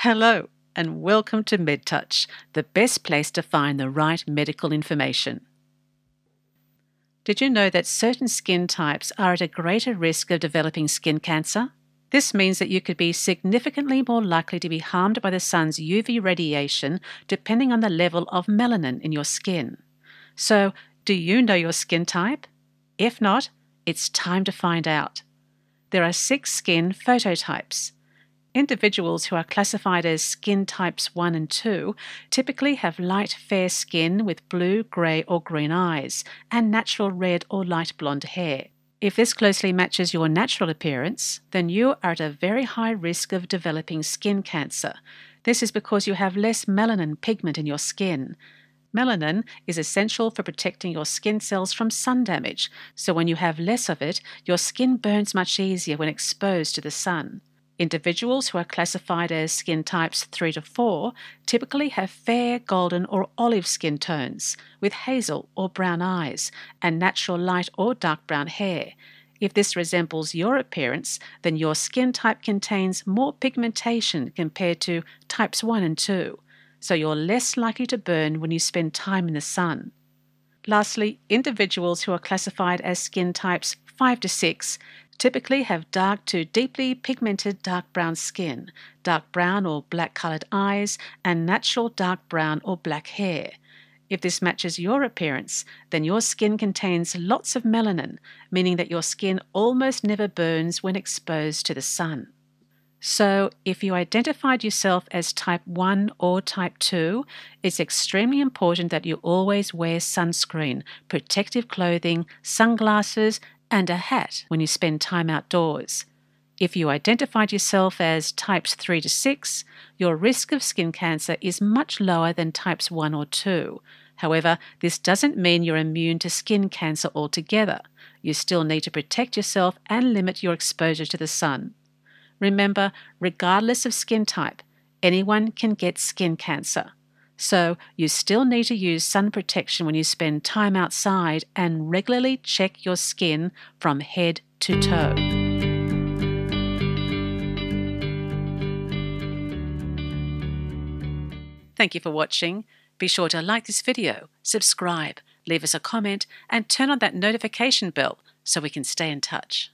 Hello, and welcome to MedTouch, the best place to find the right medical information. Did you know that certain skin types are at a greater risk of developing skin cancer? This means that you could be significantly more likely to be harmed by the sun's UV radiation depending on the level of melanin in your skin. So, do you know your skin type? If not, it's time to find out. There are six skin phototypes. Individuals who are classified as skin types 1 and 2 typically have light fair skin with blue, grey, or green eyes, and natural red or light blonde hair. If this closely matches your natural appearance, then you are at a very high risk of developing skin cancer. This is because you have less melanin pigment in your skin. Melanin is essential for protecting your skin cells from sun damage, so when you have less of it, your skin burns much easier when exposed to the sun. Individuals who are classified as skin types 3 to 4 typically have fair golden or olive skin tones, with hazel or brown eyes, and natural light or dark brown hair. If this resembles your appearance, then your skin type contains more pigmentation compared to types 1 and 2, so you're less likely to burn when you spend time in the sun. Lastly, individuals who are classified as skin types 5 to 6 typically have dark to deeply pigmented dark brown skin, dark brown or black coloured eyes, and natural dark brown or black hair. If this matches your appearance, then your skin contains lots of melanin, meaning that your skin almost never burns when exposed to the sun. So, if you identified yourself as type 1 or type 2, it's extremely important that you always wear sunscreen, protective clothing, sunglasses, and a hat when you spend time outdoors. If you identified yourself as types 3 to 6, your risk of skin cancer is much lower than types 1 or 2. However, this doesn't mean you're immune to skin cancer altogether. You still need to protect yourself and limit your exposure to the sun. Remember, regardless of skin type, anyone can get skin cancer. So, you still need to use sun protection when you spend time outside and regularly check your skin from head to toe. Thank you for watching. Be sure to like this video, subscribe, leave us a comment, and turn on that notification bell so we can stay in touch.